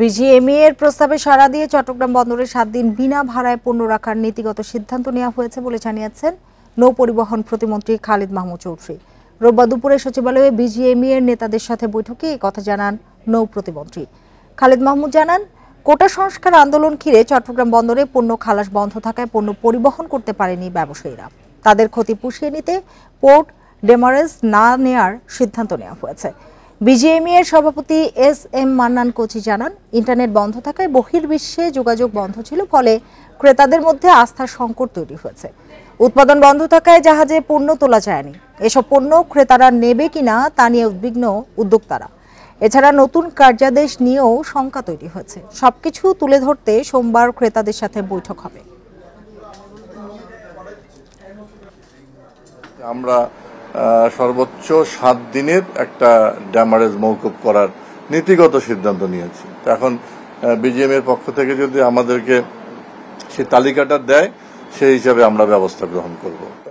BGME এর প্রস্তাবে সাড়া দিয়ে চট্টগ্রাম বন্দরে সাত দিন বিনা ভাড়ায় পণ্য রাখার নীতিগত সিদ্ধান্ত নেওয়া হয়েছে বলে জানিয়েছেন নৌ পরিবহন প্রতিমন্ত্রী খালিদ মাহমুদ চৌধুরী রোববার দুপুরে সচিবালয়ে বিজিএমই এর নেতাদের সাথে বৈঠকে এই কথা জানান নৌ প্রতিমন্ত্রী খালিদ মাহমুদ জানান কোটা সংস্কার আন্দোলন ঘিরে চট্টগ্রাম বন্দরে পণ্য খালাস বন্ধ থাকায় পণ্য পরিবহন করতে পারেনি ব্যবসায়ীরা তাদের ক্ষতি পুষিয়ে নিতে পোর্ট ডেমারেজ না নেয়ার সিদ্ধান্ত নেওয়া হয়েছে বিজিএমই এর সভাপতি এস এম মান্নান কোচি জানান ইন্টারনেট বন্ধ থাকায় বহির্বিশ্বে যোগাযোগ বন্ধ ছিল ফলে ক্রেতাদের মধ্যে আস্থার সংকট তৈরি হয়েছে উৎপাদন বন্ধ থাকায় জাহাজে পণ্য তোলা যায়নি এসব পণ্য ক্রেতারা নেবে কিনা তা নিয়ে উদ্বিগ্ন উদ্যোক্তারা এছাড়া নতুন কার্যাদেশ নিয়েও শঙ্কা তৈরি হয়েছে সবকিছু তুলে ধরতে সোমবার ক্রেতাদের সাথে বৈঠক হবে আমরা সর্বোচ্চ সাত দিনের একটা ড্যামারেজ মৌকুব করার নীতিগত সিদ্ধান্ত নিয়েছি তো এখন বিজিএম এর পক্ষ থেকে যদি আমাদেরকে সে তালিকাটা দেয় সেই হিসাবে আমরা ব্যবস্থা গ্রহণ করব